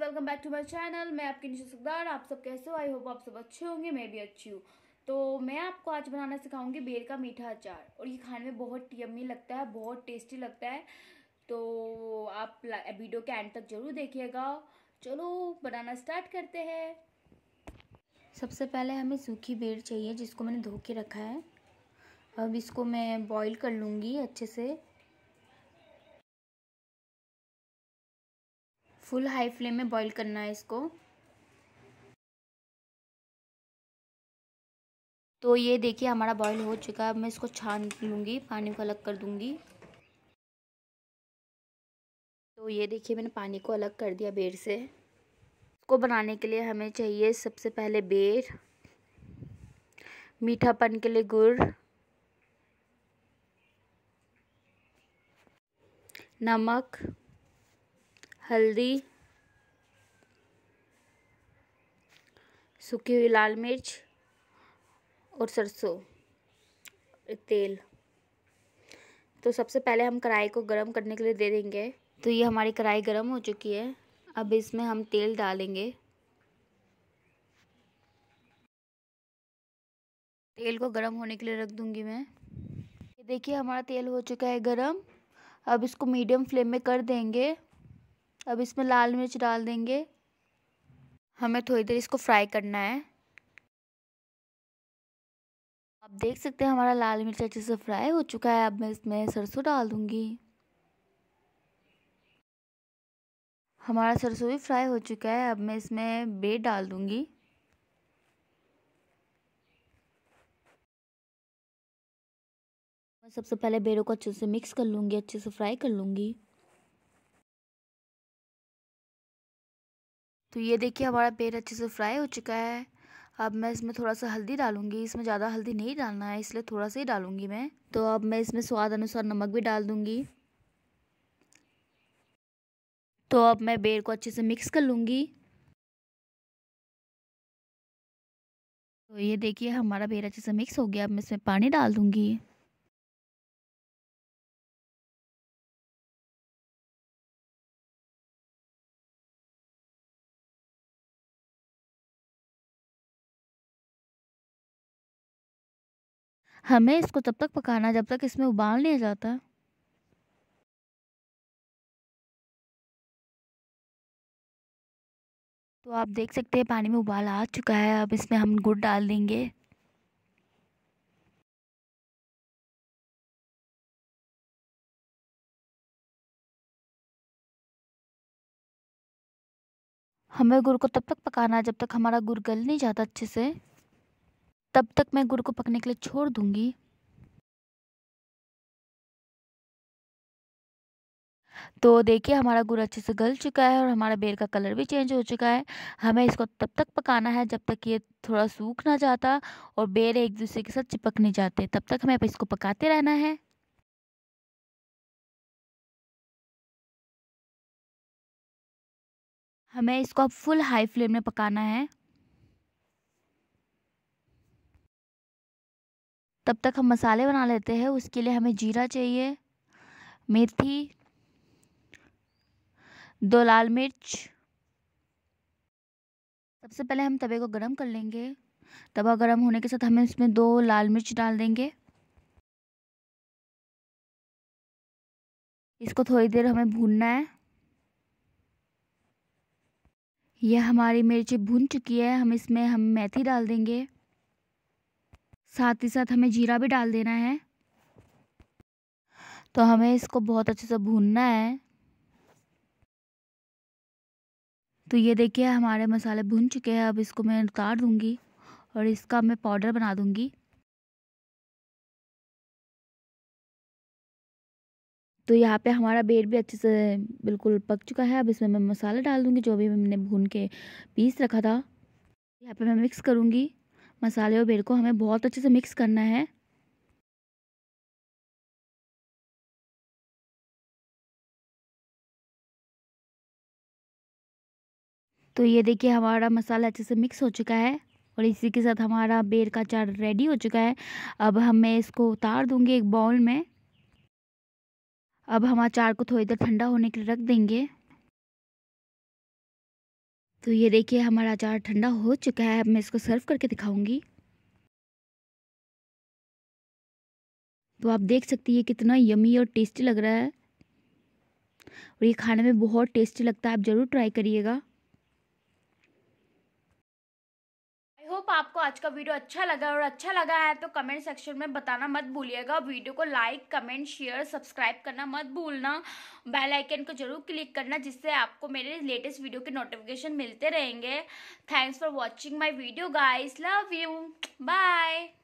welcome back to my channel मैं आपकी निशा सुखदार आप सब कैसे हो आई होप आप सब अच्छे होंगे मैं भी अच्छी हूँ तो मैं आपको आज बनाना सिखाऊंगी बेर का मीठा अचार और ये खाने में बहुत यम्मी लगता है बहुत टेस्टी लगता है तो आप वीडियो के एंड तक जरूर देखिएगा चलो बनाना स्टार्ट करते हैं सबसे पहले हमें सूखी बेर चाहिए जिसको मैंने धो के रखा है अब इसको मैं बॉयल कर लूँगी अच्छे से फुल हाई फ्लेम में बॉईल करना है इसको तो ये देखिए हमारा बॉईल हो चुका है अब मैं इसको छान लूँगी पानी को अलग कर दूँगी तो ये देखिए मैंने पानी को अलग कर दिया बेर से इसको बनाने के लिए हमें चाहिए सबसे पहले बेर मीठापन के लिए गुड़ नमक हल्दी सूखी हुई लाल मिर्च और सरसों तेल तो सबसे पहले हम कढ़ाई को गरम करने के लिए दे देंगे तो ये हमारी कढ़ाई गरम हो चुकी है अब इसमें हम तेल डालेंगे तेल को गरम होने के लिए रख दूंगी मैं देखिए हमारा तेल हो चुका है गरम अब इसको मीडियम फ्लेम में कर देंगे अब इसमें लाल मिर्च डाल देंगे हमें थोड़ी देर इसको फ्राई करना है आप देख सकते हैं हमारा लाल मिर्च अच्छे से फ्राई हो चुका है अब मैं इसमें सरसों डाल दूँगी हमारा सरसों भी फ्राई हो चुका है अब मैं इसमें बेड डाल दूँगी मैं सबसे पहले बेरों को अच्छे से मिक्स कर लूँगी अच्छे से फ्राई कर लूँगी तो ये देखिए हमारा पेड़ अच्छे से फ्राई हो चुका है अब मैं इसमें थोड़ा सा हल्दी डालूंगी इसमें ज़्यादा हल्दी नहीं डालना है इसलिए थोड़ा सा ही डालूंगी मैं तो अब मैं इसमें स्वाद अनुसार नमक भी डाल दूंगी तो अब मैं बेर को अच्छे से मिक्स कर लूँगी तो ये देखिए हमारा बेर अच्छे से मिक्स हो गया अब मैं इसमें पानी डाल दूँगी हमें इसको तब तक पकाना जब तक इसमें उबाल नहीं जाता तो आप देख सकते हैं पानी में उबाल आ चुका है अब इसमें हम गुड़ डाल देंगे हमें गुड़ को तब तक पकाना है जब तक हमारा गुड़ गल नहीं जाता अच्छे से तब तक मैं गुड़ को पकने के लिए छोड़ दूंगी तो देखिए हमारा गुड़ अच्छे से गल चुका है और हमारा बेर का कलर भी चेंज हो चुका है हमें इसको तब तक पकाना है जब तक ये थोड़ा सूख ना जाता और बेर एक दूसरे के साथ चिपक नहीं जाते तब तक हमें इसको पकाते रहना है हमें इसको अब फुल हाई फ्लेम में पकाना है तब तक हम मसाले बना लेते हैं उसके लिए हमें जीरा चाहिए मेथी दो लाल मिर्च सबसे पहले हम तवे को गरम कर लेंगे तवा गरम होने के साथ हमें इसमें दो लाल मिर्च डाल देंगे इसको थोड़ी देर हमें भूनना है यह हमारी मिर्ची भून चुकी है हम इसमें हम मेथी डाल देंगे साथ ही साथ हमें जीरा भी डाल देना है तो हमें इसको बहुत अच्छे से भूनना है तो ये देखिए हमारे मसाले भुन चुके हैं अब इसको मैं उतार दूंगी और इसका मैं पाउडर बना दूंगी तो यहाँ पे हमारा बेड भी अच्छे से बिल्कुल पक चुका है अब इसमें मैं मसाला डाल दूंगी जो भी मैंने भून के पीस रखा था यहाँ पे मैं मिक्स करूँगी मसाले और बेल को हमें बहुत अच्छे से मिक्स करना है तो ये देखिए हमारा मसाला अच्छे से मिक्स हो चुका है और इसी के साथ हमारा बेर का चार रेडी हो चुका है अब हम मैं इसको उतार दूंगी एक बाउल में अब हम अचार को थोड़ी देर ठंडा होने के लिए रख देंगे तो ये देखिए हमारा अचार ठंडा हो चुका है अब मैं इसको सर्व करके दिखाऊंगी तो आप देख सकती है कितना यमी और टेस्टी लग रहा है और ये खाने में बहुत टेस्टी लगता है आप ज़रूर ट्राई करिएगा होप आपको आज का वीडियो अच्छा लगा और अच्छा लगा है तो कमेंट सेक्शन में बताना मत भूलिएगा वीडियो को लाइक कमेंट शेयर सब्सक्राइब करना मत भूलना बेल आइकन को जरूर क्लिक करना जिससे आपको मेरे लेटेस्ट वीडियो के नोटिफिकेशन मिलते रहेंगे thanks for watching my video guys love you bye